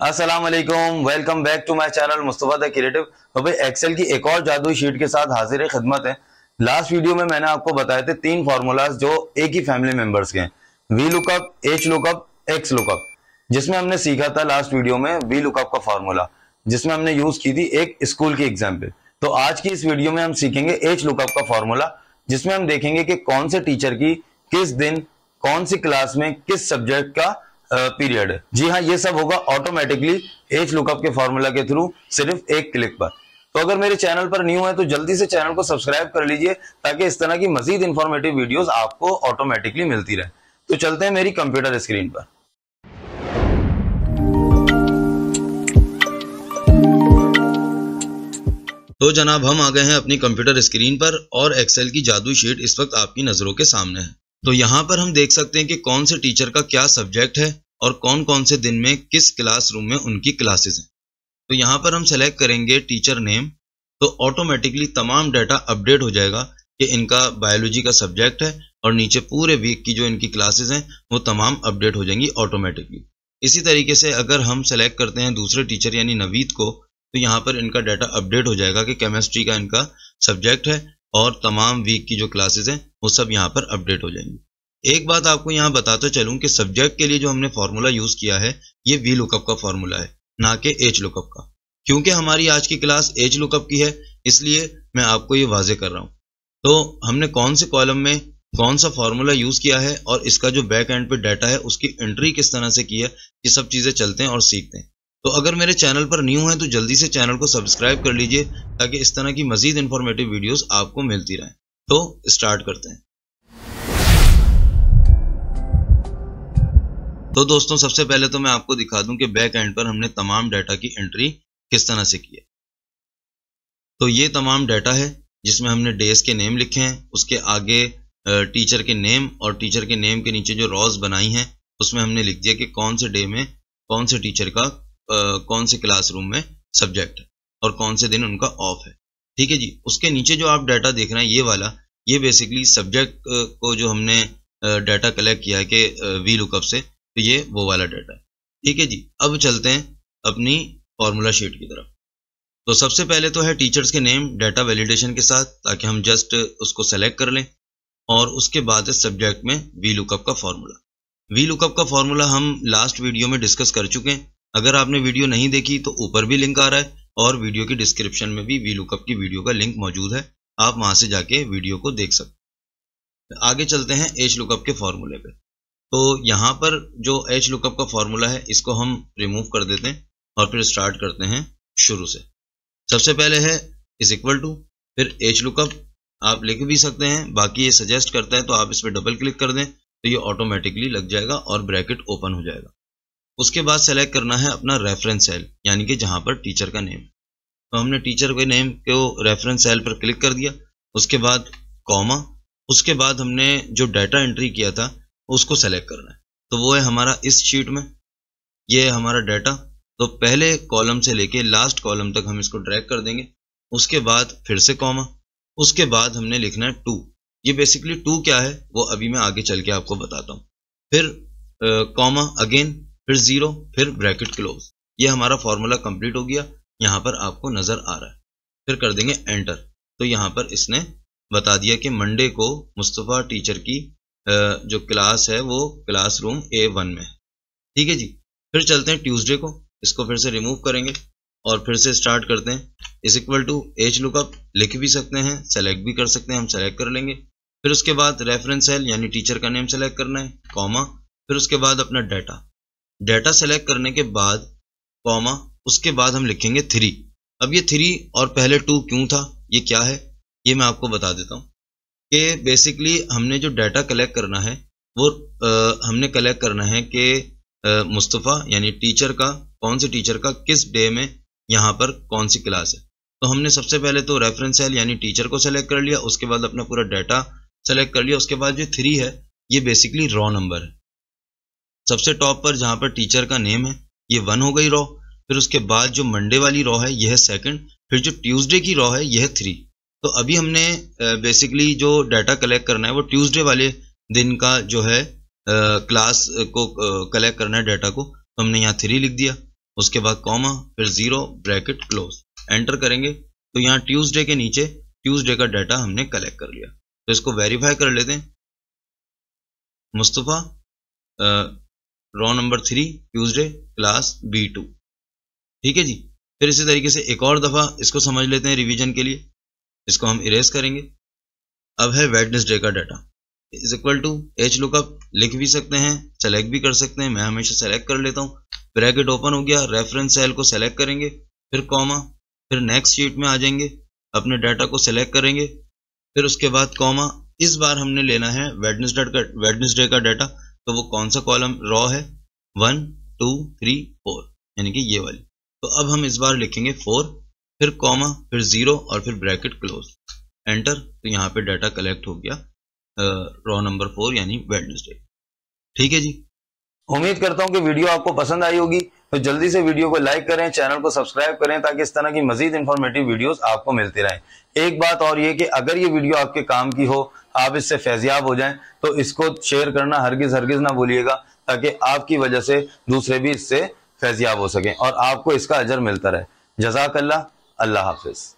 Aslam welcome back to my channel Mustafa the creative तो भाई Excel की एक और जादू शीट के साथ हाजिर खिदमत है लास्ट वीडियो में मैंने आपको बताए थे तीन फार्मूलाज जो एक ही फैमिली मेंबर्स के हैं V lookup H lookup X lookup जिसमें हमने सीखा था लास्ट वीडियो में वी लुकअप का फार्मूला जिसमें हमने यूज की थी एक स्कूल की एग्जाम्पल तो आज की इस वीडियो में हम सीखेंगे एच लुकअप का फार्मूला जिसमें हम देखेंगे कि कौन से टीचर की किस दिन कौन सी क्लास में किस सब्जेक्ट का पीरियड जी हाँ ये सब होगा ऑटोमेटिकली एज लुकअप के फॉर्मूला के थ्रू सिर्फ एक क्लिक पर तो अगर मेरे चैनल पर न्यू है तो जल्दी से चैनल को सब्सक्राइब कर लीजिए ताकि इस तरह की मजीद इंफॉर्मेटिव वीडियो आपको ऑटोमेटिकली मिलती रहे तो चलते हैं मेरी कंप्यूटर स्क्रीन पर तो जनाब हम आ गए हैं अपनी कंप्यूटर स्क्रीन पर और एक्सेल की जादू शीट इस वक्त आपकी नज़रों के सामने है तो यहाँ पर हम देख सकते हैं कि कौन से टीचर का क्या सब्जेक्ट है और कौन कौन से दिन में किस क्लासरूम में उनकी क्लासेस हैं तो यहाँ पर हम सेलेक्ट करेंगे टीचर नेम तो ऑटोमेटिकली तमाम डाटा अपडेट हो जाएगा कि इनका बायोलॉजी का सब्जेक्ट है और नीचे पूरे वीक की जो इनकी क्लासेस हैं वो तमाम अपडेट हो जाएंगी ऑटोमेटिकली इसी तरीके से अगर हम सेलेक्ट करते हैं दूसरे टीचर यानी नवीद को तो यहाँ पर इनका डाटा अपडेट हो जाएगा कि केमिस्ट्री का इनका सब्जेक्ट है और तमाम वीक की जो क्लासेस हैं वो सब यहाँ पर अपडेट हो जाएंगी एक बात आपको यहाँ बताता चलूँ कि सब्जेक्ट के लिए जो हमने फार्मूला यूज़ किया है ये वी लुकअप का फार्मूला है ना कि एच लुकअप का क्योंकि हमारी आज की क्लास एच लुकअप की है इसलिए मैं आपको ये वाजे कर रहा हूँ तो हमने कौन से कॉलम में कौन सा फार्मूला यूज़ किया है और इसका जो बैक एंड पे डाटा है उसकी एंट्री किस तरह से की है ये सब चीज़ें चलते हैं और सीखते हैं तो अगर मेरे चैनल पर न्यू है तो जल्दी से चैनल को सब्सक्राइब कर लीजिए ताकि इस तरह की मजीद इन्फॉर्मेटिव वीडियोस आपको मिलती रहे तो स्टार्ट करते हैं तो दोस्तों सबसे पहले तो मैं आपको दिखा दूं कि बैक एंड पर हमने तमाम डाटा की एंट्री किस तरह से की है तो ये तमाम डाटा है जिसमें हमने डेज के नेम लिखे हैं उसके आगे टीचर के नेम और टीचर के नेम के नीचे जो रॉज बनाई हैं उसमें हमने लिख दिया कि कौन से डे में कौन से टीचर का कौन से क्लासरूम में सब्जेक्ट है और कौन से दिन उनका ऑफ है ठीक है जी उसके नीचे जो आप डाटा देख रहे हैं ये वाला ये बेसिकली सब्जेक्ट को जो हमने डाटा कलेक्ट किया है कि वी लुकअप से तो ये वो वाला डाटा है ठीक है जी अब चलते हैं अपनी फॉर्मूला शीट की तरफ तो सबसे पहले तो है टीचर्स के नेम डाटा वैलिडेशन के साथ ताकि हम जस्ट उसको सेलेक्ट कर लें और उसके बाद इस सब्जेक्ट में वी लुकअप का फॉर्मूला वी लुकअप का फॉर्मूला हम लास्ट वीडियो में डिस्कस कर चुके हैं अगर आपने वीडियो नहीं देखी तो ऊपर भी लिंक आ रहा है और वीडियो की डिस्क्रिप्शन में भी वी लुकअप की वीडियो का लिंक मौजूद है आप वहां से जाके वीडियो को देख सकते आगे चलते हैं एज लुकअप के फॉर्मूले पर तो यहाँ पर जो एच लुकअप का फॉर्मूला है इसको हम रिमूव कर देते हैं और फिर स्टार्ट करते हैं शुरू से सबसे पहले है इज इक्वल टू फिर एच लुकअप आप लिख भी सकते हैं बाकी ये सजेस्ट करता है तो आप इस पर डबल क्लिक कर दें तो ये ऑटोमेटिकली लग जाएगा और ब्रैकेट ओपन हो जाएगा उसके बाद सेलेक्ट करना है अपना रेफरेंस सेल यानी कि जहाँ पर टीचर का नेम तो हमने टीचर के नेम को रेफरेंस सेल पर क्लिक कर दिया उसके बाद कॉमा उसके बाद हमने जो डाटा एंट्री किया था उसको सेलेक्ट करना है तो वो है हमारा इस शीट में ये है हमारा डाटा तो पहले कॉलम से लेके लास्ट कॉलम तक हम इसको ड्रैग कर देंगे उसके बाद फिर से कॉमा उसके बाद हमने लिखना है टू ये बेसिकली टू क्या है वो अभी मैं आगे चल के आपको बताता हूँ फिर कॉमा अगेन फिर जीरो फिर ब्रैकेट क्लोज ये हमारा फॉर्मूला कंप्लीट हो गया यहाँ पर आपको नजर आ रहा है फिर कर देंगे एंटर तो यहाँ पर इसने बता दिया कि मंडे को मुस्तफ़ा टीचर की जो क्लास है वो क्लास रूम ए वन में ठीक है जी फिर चलते हैं ट्यूसडे को इसको फिर से रिमूव करेंगे और फिर से स्टार्ट करते हैं is equal to H lookup लिख भी सकते हैं सेलेक्ट भी कर सकते हैं हम सेलेक्ट कर लेंगे फिर उसके बाद रेफरेंस सेल यानी टीचर का नेम सेलेक्ट करना है कॉमा फिर उसके बाद अपना डाटा डाटा सेलेक्ट करने के बाद कॉमा उसके बाद हम लिखेंगे थ्री अब ये थ्री और पहले टू क्यों था ये क्या है ये मैं आपको बता देता हूँ कि बेसिकली हमने जो डाटा कलेक्ट करना है वो आ, हमने कलेक्ट करना है कि मुस्तफ़ा यानी टीचर का कौन से टीचर का किस डे में यहाँ पर कौन सी क्लास है तो हमने सबसे पहले तो रेफरेंस सेल यानी टीचर को सेलेक्ट कर लिया उसके बाद अपना पूरा डाटा सेलेक्ट कर लिया उसके बाद जो थ्री है ये बेसिकली रॉ नंबर है सबसे टॉप पर जहाँ पर टीचर का नेम है ये वन हो गई रॉ फिर उसके बाद जो मंडे वाली रॉ है यह सेकंड फिर जो ट्यूसडे की रॉ है यह थ्री तो अभी हमने बेसिकली जो डाटा कलेक्ट करना है वो ट्यूसडे वाले दिन का जो है क्लास को कलेक्ट करना है डाटा को तो हमने यहाँ थ्री लिख दिया उसके बाद कॉमा फिर ज़ीरो ब्रैकेट क्लोज एंटर करेंगे तो यहाँ ट्यूसडे के नीचे ट्यूसडे का डाटा हमने कलेक्ट कर लिया तो इसको वेरीफाई कर लेते हैं Mustafa row number three Tuesday class B two ठीक है जी फिर इसी तरीके से एक और दफ़ा इसको समझ लेते हैं रिवीजन के लिए इसको हम इरेज करेंगे अब है वेडनेसडे का data is equal to H lookup लिख भी सकते हैं सेलेक्ट भी कर सकते हैं मैं हमेशा सेलेक्ट कर लेता हूँ ब्रैकेट ओपन हो गया रेफरेंस सेल को सेलेक्ट करेंगे फिर कॉमा फिर नेक्स्ट शीट में आ जाएंगे अपने डाटा को सेलेक्ट करेंगे फिर उसके बाद कॉमा इस बार हमने लेना है वेडनेसडे का डे का डाटा तो वो कौन सा कॉलम रॉ है वन टू थ्री फोर यानी कि ये वाली तो अब हम इस बार लिखेंगे फोर फिर कॉमा फिर ज़ीरो और फिर ब्रैकेट क्लोज एंटर तो यहाँ पे डाटा कलेक्ट हो गया रॉ नंबर फोर यानी वेडनेसडे ठीक है जी उम्मीद करता हूँ कि वीडियो आपको पसंद आई होगी तो जल्दी से वीडियो को लाइक करें चैनल को सब्सक्राइब करें ताकि इस तरह की मजीद इन्फॉर्मेटिव वीडियोस आपको मिलती रहें एक बात और ये कि अगर ये वीडियो आपके काम की हो आप इससे फैजियाब हो जाएं तो इसको शेयर करना हरगिज हरगिज ना भूलिएगा ताकि आपकी वजह से दूसरे भी इससे फैजियाब हो सकें और आपको इसका अजर मिलता रहे जजाकल्ला अल्लाह हाफिज़